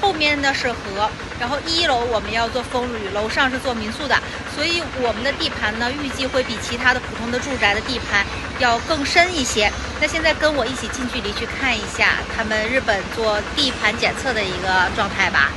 后面呢是河，然后一楼我们要做风雨，楼上是做民宿的，所以我们的地盘呢预计会比其他的普通的住宅的地盘要更深一些。那现在跟我一起近距离去看一下他们日本做地盘检测的一个状态吧。